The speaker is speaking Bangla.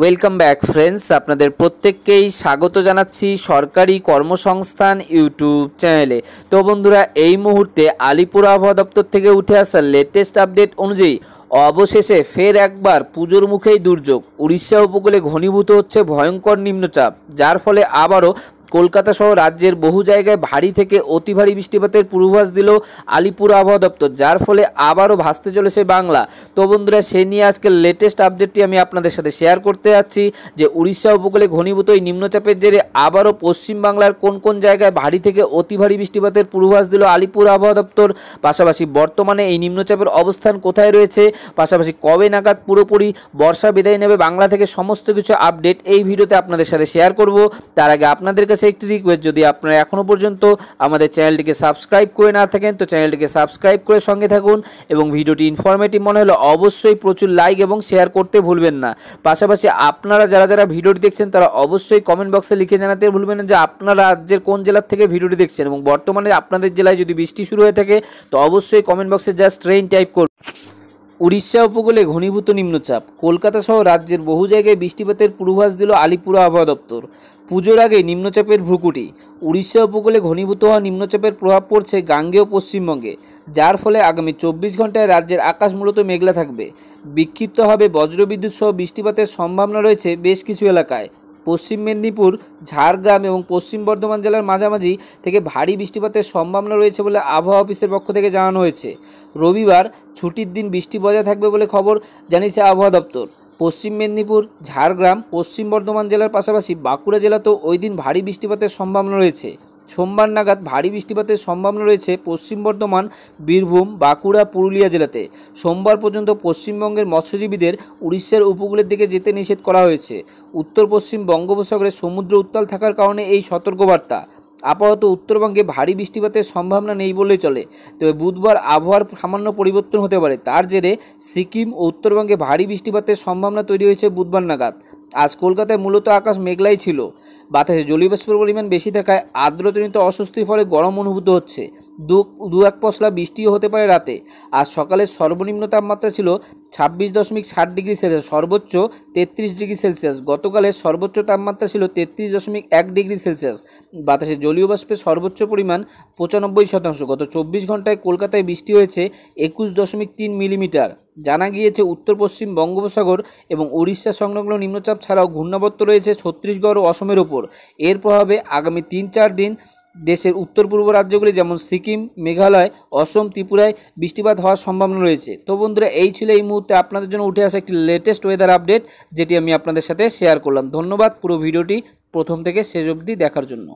ওয়েলকাম ব্যাক ফ্রেন্ডস আপনাদের প্রত্যেককেই স্বাগত জানাচ্ছি সরকারি কর্মসংস্থান ইউটিউব চ্যানেলে তো বন্ধুরা এই মুহূর্তে আলিপুর আবহাওয়া দপ্তর থেকে উঠে আসা লেটেস্ট আপডেট অনুযায়ী অবশেষে ফের একবার পুজোর মুখেই দুর্যোগ উড়িষ্যা উপকূলে ঘনীভূত হচ্ছে ভয়ঙ্কর নিম্নচাপ যার ফলে আবারও কলকাতা সহ রাজ্যের বহু জায়গায় ভারী থেকে অতি ভারী বৃষ্টিপাতের পূর্বাভাস দিল আলিপুর আবহাওয়া দপ্তর যার ফলে আবারও ভাসতে চলেছে বাংলা তো বন্ধুরা সে নিয়ে আজকের লেটেস্ট আপডেটটি আমি আপনাদের সাথে শেয়ার করতে যাচ্ছি যে উড়িষ্যা উপকূলে ঘনীভূত এই নিম্নচাপের জেরে আবারও পশ্চিমবাংলার কোন কোন জায়গায় ভারী থেকে অতি ভারী বৃষ্টিপাতের পূর্বাভাস দিল আলিপুর আবহাওয়া দপ্তর পাশাপাশি বর্তমানে এই নিম্নচাপের অবস্থান কোথায় রয়েছে পাশাপাশি কবে নাগাদ পুরোপুরি বর্ষা বিদায় নেবে বাংলা থেকে সমস্ত কিছু আপডেট এই ভিডিওতে আপনাদের সাথে শেয়ার করব তার আগে আপনাদেরকে শেষ একটি রিকোয়েস্ট যদি আপনারা এখনও পর্যন্ত আমাদের চ্যানেলটিকে সাবস্ক্রাইব করে না থাকেন তো চ্যানেলটিকে সাবস্ক্রাইব করে সঙ্গে থাকুন এবং ভিডিওটি ইনফরমেটিভ মনে হলে অবশ্যই প্রচুর লাইক এবং শেয়ার করতে ভুলবেন না পাশাপাশি আপনারা যারা যারা ভিডিওটি দেখছেন তারা অবশ্যই কমেন্ট বক্সে লিখে জানাতে ভুলবেন না যে আপনারা রাজ্যের কোন জেলার থেকে ভিডিওটি দেখছেন এবং বর্তমানে আপনাদের জেলায় যদি বৃষ্টি শুরু হয়ে থাকে তো অবশ্যই কমেন্ট বক্সে জাস্ট ট্রেন টাইপ করুন উড়িষ্যা উপকূলে ঘনীভূত নিম্নচাপ কলকাতা সহ রাজ্যের বহু জায়গায় বৃষ্টিপাতের পূর্বাভাস দিল আলিপুর আবহাওয়া দপ্তর পুজোর আগে নিম্নচাপের ভ্রুকুটি উড়িষ্যা উপকূলে ঘনীভূত হওয়া নিম্নচাপের প্রভাব পড়ছে গাঙ্গেয় পশ্চিমবঙ্গে যার ফলে আগামী চব্বিশ ঘন্টায় রাজ্যের আকাশ মূলত মেঘলা থাকবে বিক্ষিপ্তভাবে বজ্রবিদ্যুৎ সহ বৃষ্টিপাতের সম্ভাবনা রয়েছে বেশ কিছু এলাকায় পশ্চিম মেদিনীপুর ঝাড়গ্রাম এবং পশ্চিম বর্ধমান জেলার মাঝামাঝি থেকে ভারী বৃষ্টিপাতের সম্ভাবনা রয়েছে বলে আবহাওয়া অফিসের পক্ষ থেকে জানানো হয়েছে রবিবার ছুটির দিন বৃষ্টি বজায় থাকবে বলে খবর জানিয়েছে আবহাওয়া দপ্তর পশ্চিম মেদিনীপুর ঝাড়গ্রাম পশ্চিম বর্ধমান জেলার পাশাপাশি বাঁকুড়া জেলাতেও ওই দিন ভারী বৃষ্টিপাতের সম্ভাবনা রয়েছে সোমবার নাগাদ ভারী বৃষ্টিপাতের সম্ভাবনা রয়েছে পশ্চিম বর্ধমান বীরভূম বাঁকুড়া পুরুলিয়া জেলাতে সোমবার পর্যন্ত পশ্চিমবঙ্গের মৎস্যজীবীদের উড়িষ্যার উপকূলের দিকে যেতে নিষেধ করা হয়েছে উত্তর পশ্চিম বঙ্গোপসাগরে সমুদ্র উত্তাল থাকার কারণে এই সতর্কবার্তা আপাতত উত্তরবঙ্গে ভারী বৃষ্টিপাতের সম্ভাবনা নেই বলে চলে তবে বুধবার আবহাওয়ার সামান্য পরিবর্তন হতে পারে তার জেরে সিকিম ও উত্তরবঙ্গে ভারী বৃষ্টিপাতের সম্ভাবনা তৈরি হয়েছে বুধবার নাগাদ আজ কলকাতায় মূলত আকাশ মেঘলাই ছিল বাতাসে জলীবাষ্পের পরিমাণ বেশি থাকায় আর্দ্রজনিত অস্বস্তির ফলে গরম অনুভূত হচ্ছে দু দু এক পশলা বৃষ্টিও হতে পারে রাতে আর সকালে সর্বনিম্ন তাপমাত্রা ছিল ছাব্বিশ দশমিক ষাট ডিগ্রি সেলসিয়াস সর্বোচ্চ তেত্রিশ ডিগ্রি সেলসিয়াস গতকালের সর্বোচ্চ তাপমাত্রা ছিল তেত্রিশ দশমিক এক ডিগ্রি সেলসিয়াস বাতাসে জলীয়বাষ্পের সর্বোচ্চ পরিমাণ পঁচানব্বই শতাংশ গত চব্বিশ ঘন্টায় কলকাতায় বৃষ্টি হয়েছে একুশ দশমিক তিন মিলিমিটার জানা গিয়েছে উত্তর পশ্চিম বঙ্গোপসাগর এবং উড়িষ্যা সংলগ্ন নিম্নচাপ ছাড়াও ঘূর্ণাবর্ত রয়েছে ছত্তিশগড় ও অসমের ওপর এর প্রভাবে আগামী তিন চার দিন দেশের উত্তর পূর্ব রাজ্যগুলি যেমন সিকিম মেঘালয় অসম ত্রিপুরায় বৃষ্টিপাত হওয়ার সম্ভাবনা রয়েছে তো বন্ধুরা এই ছিল এই মুহূর্তে আপনাদের জন্য উঠে আসা একটি লেটেস্ট ওয়েদার আপডেট যেটি আমি আপনাদের সাথে শেয়ার করলাম ধন্যবাদ পুরো ভিডিওটি প্রথম থেকে শেষ অবধি দেখার জন্য